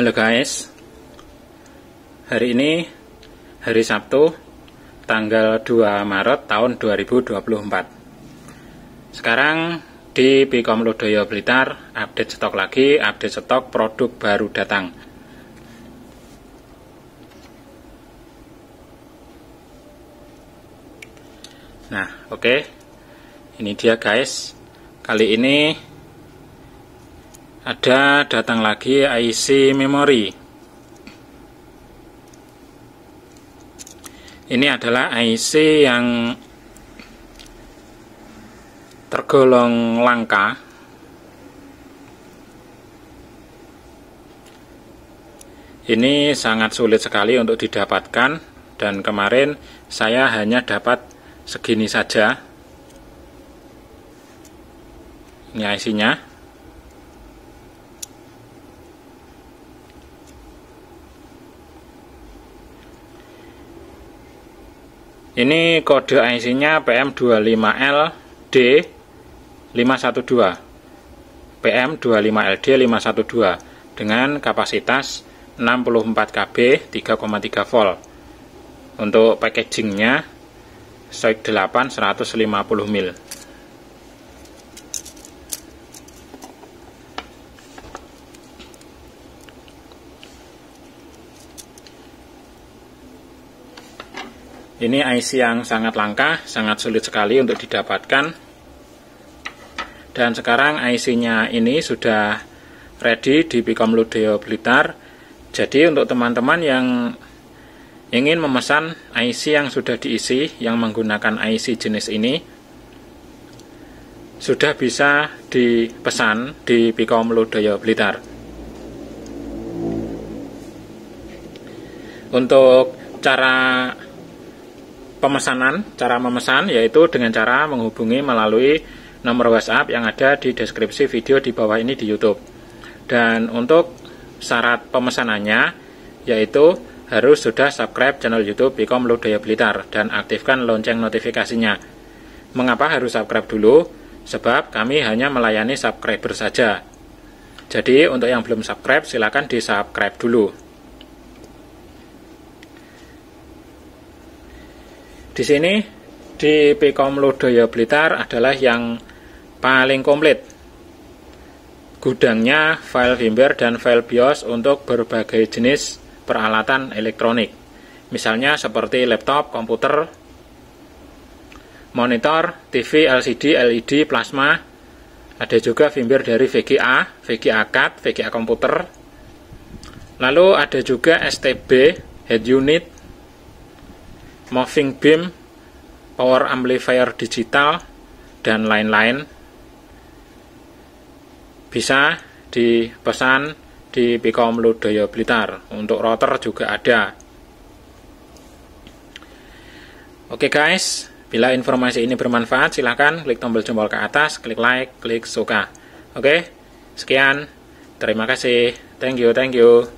Halo guys Hari ini hari Sabtu tanggal 2 Maret tahun 2024 Sekarang di Bikom Lodoyo Blitar update stok lagi, update stok produk baru datang Nah oke okay. Ini dia guys Kali ini ada datang lagi IC memory ini adalah IC yang tergolong langka ini sangat sulit sekali untuk didapatkan dan kemarin saya hanya dapat segini saja ini IC nya Ini kode IC-nya PM25LD 512. PM25LD 512 dengan kapasitas 64 kb 3,3 volt. Untuk packagingnya Stoik 8 150 mil. Ini IC yang sangat langka, sangat sulit sekali untuk didapatkan. Dan sekarang IC-nya ini sudah ready di Pikom Ludeo Blitar. Jadi untuk teman-teman yang ingin memesan IC yang sudah diisi, yang menggunakan IC jenis ini, sudah bisa dipesan di Pikom Ludeo Blitar. untuk cara pemesanan, cara memesan yaitu dengan cara menghubungi melalui nomor WhatsApp yang ada di deskripsi video di bawah ini di YouTube. Dan untuk syarat pemesanannya yaitu harus sudah subscribe channel YouTube Bicom Ludaya Blitar dan aktifkan lonceng notifikasinya. Mengapa harus subscribe dulu? Sebab kami hanya melayani subscriber saja. Jadi untuk yang belum subscribe silakan di subscribe dulu. di sini di Pekom Lodoyo Blitar adalah yang paling komplit. Gudangnya file firmware dan file BIOS untuk berbagai jenis peralatan elektronik. Misalnya seperti laptop, komputer, monitor, TV, LCD, LED, plasma. Ada juga firmware dari VGA, VGA CAD, VGA komputer. Lalu ada juga STB, head unit, moving beam, power amplifier digital, dan lain-lain bisa dipesan di Pikom Ludoyo Blitar untuk router juga ada oke guys bila informasi ini bermanfaat silahkan klik tombol jempol ke atas klik like, klik suka oke sekian terima kasih thank you, thank you